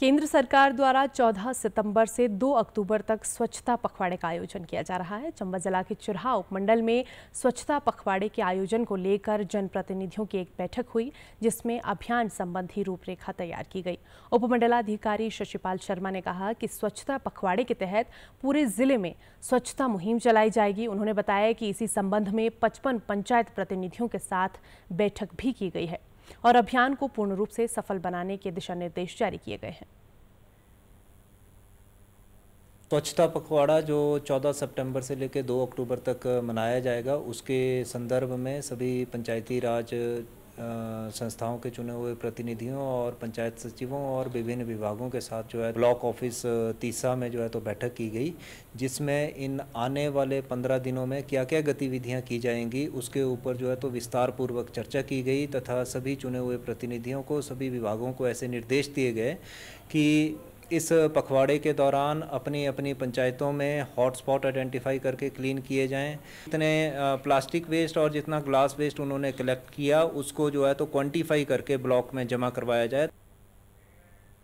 केंद्र सरकार द्वारा 14 सितंबर से 2 अक्टूबर तक स्वच्छता पखवाड़े का आयोजन किया जा रहा है चंबा जिला के चुरहा उपमंडल में स्वच्छता पखवाड़े के आयोजन को लेकर जनप्रतिनिधियों की एक बैठक हुई जिसमें अभियान संबंधी रूपरेखा तैयार की गई उपमंडलाधिकारी शशिपाल शर्मा ने कहा कि स्वच्छता पखवाड़े के तहत पूरे जिले में स्वच्छता मुहिम चलाई जाएगी उन्होंने बताया कि इसी संबंध में पचपन पंचायत प्रतिनिधियों के साथ बैठक भी की गई है और अभियान को पूर्ण रूप से सफल बनाने के दिशा निर्देश जारी किए गए हैं स्वच्छता पखवाड़ा जो 14 सितंबर से लेकर 2 अक्टूबर तक मनाया जाएगा उसके संदर्भ में सभी पंचायती राज संस्थाओं के चुने हुए प्रतिनिधियों और पंचायत सचिवों और विभिन्न विभागों के साथ जो है ब्लॉक ऑफिस तीसा में जो है तो बैठक की गई जिसमें इन आने वाले पंद्रह दिनों में क्या क्या गतिविधियां की जाएंगी उसके ऊपर जो है तो विस्तार पूर्वक चर्चा की गई तथा सभी चुने हुए प्रतिनिधियों को सभी विभागों को ऐसे निर्देश दिए गए कि इस पखवाड़े के दौरान अपनी अपनी पंचायतों में हॉटस्पॉट आइडेंटिफाई करके क्लीन किए जाएं इतने प्लास्टिक वेस्ट और जितना ग्लास वेस्ट उन्होंने कलेक्ट किया उसको जो है तो क्वांटिफाई करके ब्लॉक में जमा करवाया जाए